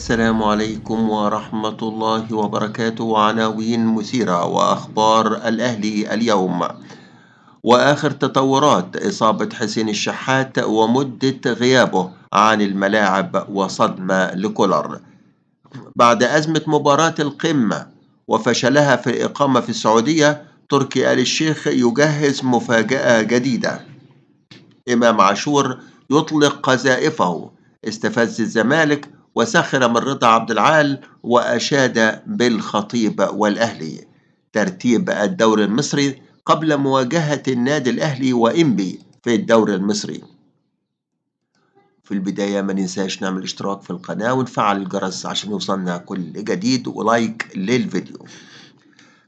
السلام عليكم ورحمة الله وبركاته وعناوين مثيرة وأخبار الأهلي اليوم وآخر تطورات إصابة حسين الشحات ومدة غيابه عن الملاعب وصدمة لكولر بعد أزمة مباراة القمة وفشلها في الإقامة في السعودية تركي آل الشيخ يجهز مفاجأة جديدة إمام عاشور يطلق قذائفه استفز الزمالك وسخر من رضا عبد العال وأشاد بالخطيب والأهلي ترتيب الدوري المصري قبل مواجهة النادي الأهلي وإنبي في الدوري المصري في البداية ما ننساش نعمل اشتراك في القناة ونفعل الجرس عشان يوصلنا كل جديد ولايك للفيديو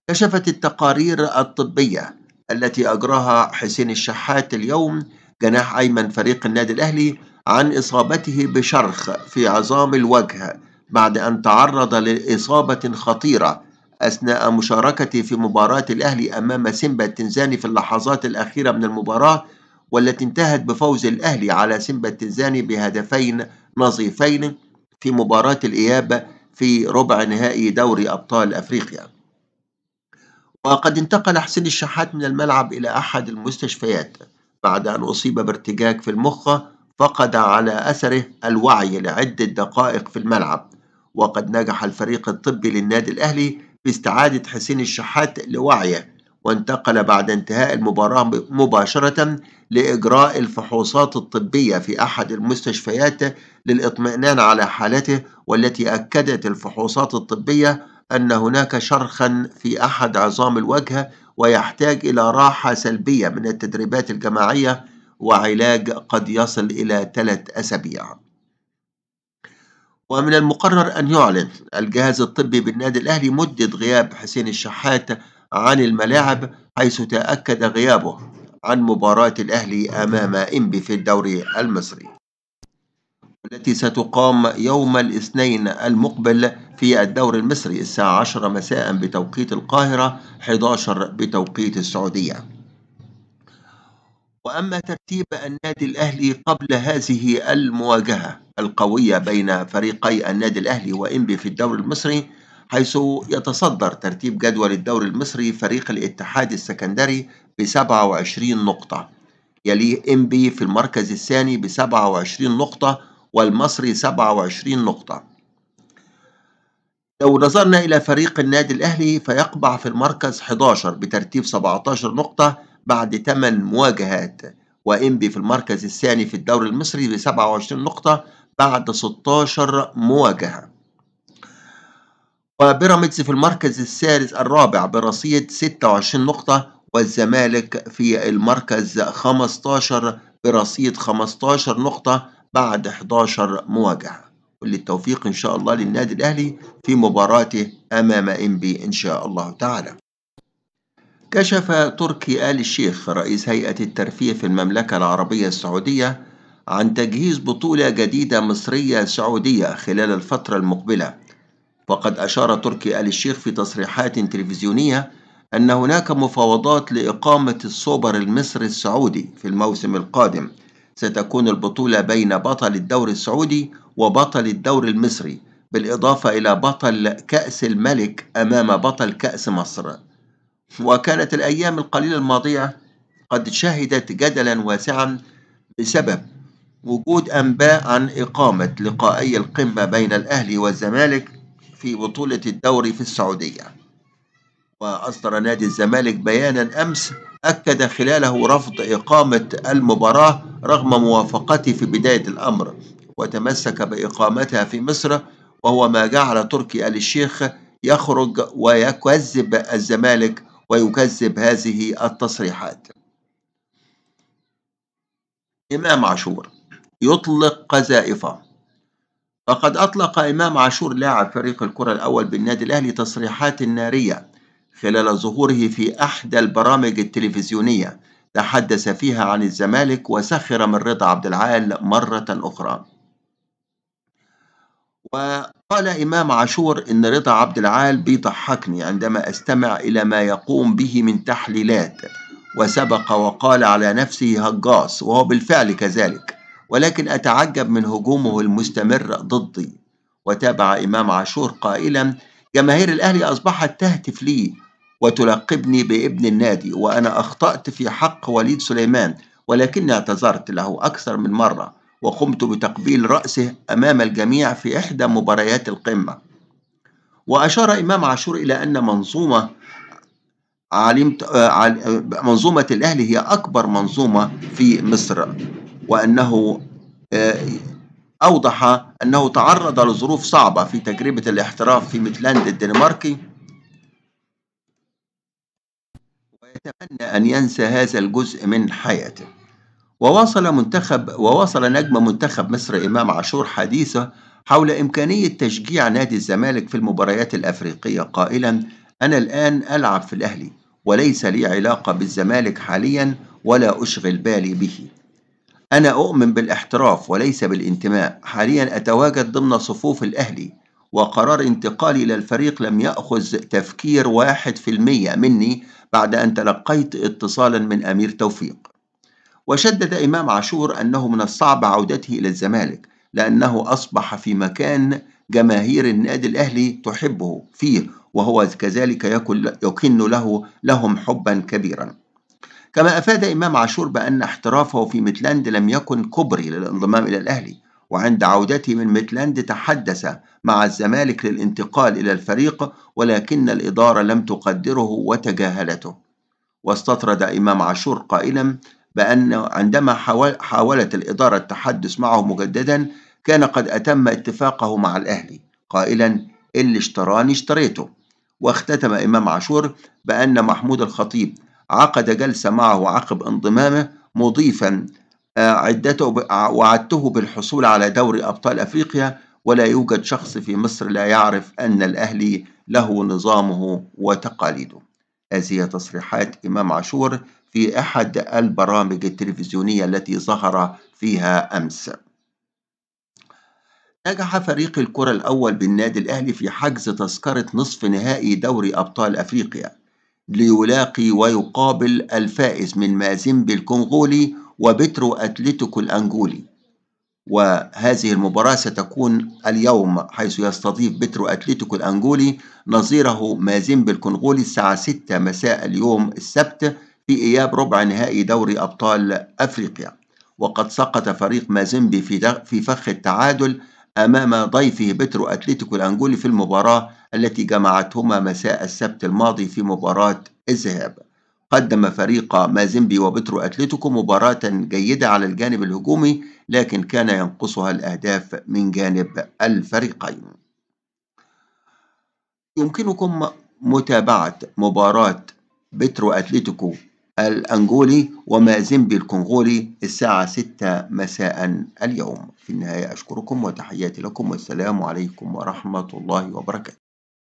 كشفت التقارير الطبية التي أجراها حسين الشحات اليوم جناح أيمن فريق النادي الأهلي عن إصابته بشرخ في عظام الوجه بعد أن تعرض لإصابة خطيرة أثناء مشاركته في مباراة الأهلي أمام سيمبا التنزاني في اللحظات الأخيرة من المباراة والتي انتهت بفوز الأهلي على سيمبا التنزاني بهدفين نظيفين في مباراة الإياب في ربع نهائي دوري أبطال أفريقيا وقد انتقل حسين الشحات من الملعب إلى أحد المستشفيات بعد أن أصيب بارتجاج في المخ فقد على أثره الوعي لعدة دقائق في الملعب وقد نجح الفريق الطبي للنادي الأهلي في استعادة حسين الشحات لوعيه وانتقل بعد انتهاء المباراة مباشرة لإجراء الفحوصات الطبية في أحد المستشفيات للإطمئنان على حالته والتي أكدت الفحوصات الطبية أن هناك شرخا في أحد عظام الوجه ويحتاج إلى راحة سلبية من التدريبات الجماعية وعلاج قد يصل إلى ثلاث أسابيع ومن المقرر أن يعلن الجهاز الطبي بالنادي الأهلي مدة غياب حسين الشحات عن الملاعب حيث تأكد غيابه عن مباراة الأهلي أمام إنبي في الدوري المصري التي ستقام يوم الاثنين المقبل في الدوري المصري الساعة 10 مساء بتوقيت القاهرة 11 بتوقيت السعودية وأما ترتيب النادي الأهلي قبل هذه المواجهة القوية بين فريقي النادي الأهلي وإنبي في الدوري المصري حيث يتصدر ترتيب جدول الدوري المصري فريق الاتحاد السكندري ب 27 نقطة يليه إنبي في المركز الثاني ب 27 نقطة والمصري 27 نقطة لو نظرنا إلى فريق النادي الأهلي فيقبع في المركز 11 بترتيب 17 نقطة بعد 8 مواجهات وإنبي في المركز الثاني في الدوري المصري ب 27 نقطة بعد 16 مواجهة وبيراميدز في المركز الثالث الرابع برصيد 26 نقطة والزمالك في المركز 15 برصيد 15 نقطة بعد 11 مواجهة كل التوفيق إن شاء الله للنادي الأهلي في مباراته أمام إنبي إن شاء الله تعالى كشف تركي آل الشيخ رئيس هيئة الترفيه في المملكة العربية السعودية عن تجهيز بطولة جديدة مصرية سعودية خلال الفترة المقبلة وقد أشار تركي آل الشيخ في تصريحات تلفزيونية أن هناك مفاوضات لإقامة السوبر المصري السعودي في الموسم القادم ستكون البطولة بين بطل الدوري السعودي وبطل الدوري المصري بالإضافة إلى بطل كأس الملك أمام بطل كأس مصر وكانت الأيام القليلة الماضية قد شهدت جدلا واسعا بسبب وجود أنباء عن إقامة لقائي القمة بين الأهلي والزمالك في بطولة الدوري في السعودية وأصدر نادي الزمالك بيانا أمس أكد خلاله رفض إقامة المباراة رغم موافقته في بداية الأمر وتمسك بإقامتها في مصر وهو ما جعل تركي آل الشيخ يخرج ويكذب الزمالك ويكذب هذه التصريحات إمام عاشور يطلق قذائفه فقد أطلق إمام عاشور لاعب فريق الكرة الأول بالنادي الأهلي تصريحات نارية خلال ظهوره في أحدى البرامج التلفزيونية تحدث فيها عن الزمالك وسخر من رضا عبد العال مرة أخرى قال إمام عاشور إن رضا عبد العال بيضحكني عندما أستمع إلى ما يقوم به من تحليلات وسبق وقال على نفسه هجاص وهو بالفعل كذلك ولكن أتعجب من هجومه المستمر ضدي وتابع إمام عاشور قائلا جماهير الأهلي أصبحت تهتف لي وتلقبني بابن النادي وأنا أخطأت في حق وليد سليمان ولكني اعتذرت له أكثر من مرة وقمت بتقبيل رأسه أمام الجميع في إحدى مباريات القمة وأشار إمام عاشور إلى أن منظومة علمت آه، منظومة الأهل هي أكبر منظومة في مصر وأنه آه، أوضح أنه تعرض لظروف صعبة في تجربة الاحتراف في ميتلاند الدنماركي ويتمنى أن ينسى هذا الجزء من حياته وواصل منتخب وواصل نجم منتخب مصر إمام عاشور حديثه حول إمكانية تشجيع نادي الزمالك في المباريات الأفريقية قائلا أنا الآن ألعب في الأهلي وليس لي علاقة بالزمالك حاليا ولا أشغل بالي به أنا أؤمن بالاحتراف وليس بالانتماء حاليا أتواجد ضمن صفوف الأهلي وقرار انتقالي إلى الفريق لم يأخذ تفكير واحد في المية مني بعد أن تلقيت اتصالا من أمير توفيق وشدد إمام عاشور أنه من الصعب عودته إلى الزمالك لأنه أصبح في مكان جماهير النادي الأهلي تحبه فيه وهو كذلك يكن له لهم حبا كبيرا كما أفاد إمام عاشور بأن احترافه في متلاند لم يكن كبري للانضمام إلى الأهلي وعند عودته من متلاند تحدث مع الزمالك للانتقال إلى الفريق ولكن الإدارة لم تقدره وتجاهلته واستطرد إمام عاشور قائلا بأن عندما حاولت الإدارة التحدث معه مجددا كان قد أتم اتفاقه مع الأهلي قائلا اللي اشتراني اشتريته واختتم إمام عاشور بأن محمود الخطيب عقد جلسة معه عقب انضمامه مضيفا آه، عدته وعدته بالحصول على دوري أبطال أفريقيا ولا يوجد شخص في مصر لا يعرف أن الأهلي له نظامه وتقاليده هذه تصريحات إمام عاشور في أحد البرامج التلفزيونية التي ظهر فيها أمس نجح فريق الكرة الأول بالنادي الأهلي في حجز تذكرة نصف نهائي دوري أبطال أفريقيا ليلاقي ويقابل الفائز من مازيمبي الكونغولي وبترو أتلتيكو الأنجولي وهذه المباراة ستكون اليوم حيث يستضيف بترو أتلتيكو الأنجولي نظيره مازيمبي الكونغولي الساعة 6 مساء اليوم السبت في إياب ربع نهائي دوري أبطال أفريقيا وقد سقط فريق مازيمبي في, في فخ التعادل أمام ضيفه بترو أتلتيكو الأنجولي في المباراة التي جمعتهما مساء السبت الماضي في مباراة الذهاب قدم فريق مازيمبي وبترو أتلتيكو مباراة جيدة على الجانب الهجومي لكن كان ينقصها الأهداف من جانب الفريقين يمكنكم متابعة مباراة بترو أتلتيكو الأنغولي ومازيمبي الكونغولي الساعة 6 مساء اليوم في النهاية أشكركم وتحياتي لكم والسلام عليكم ورحمة الله وبركاته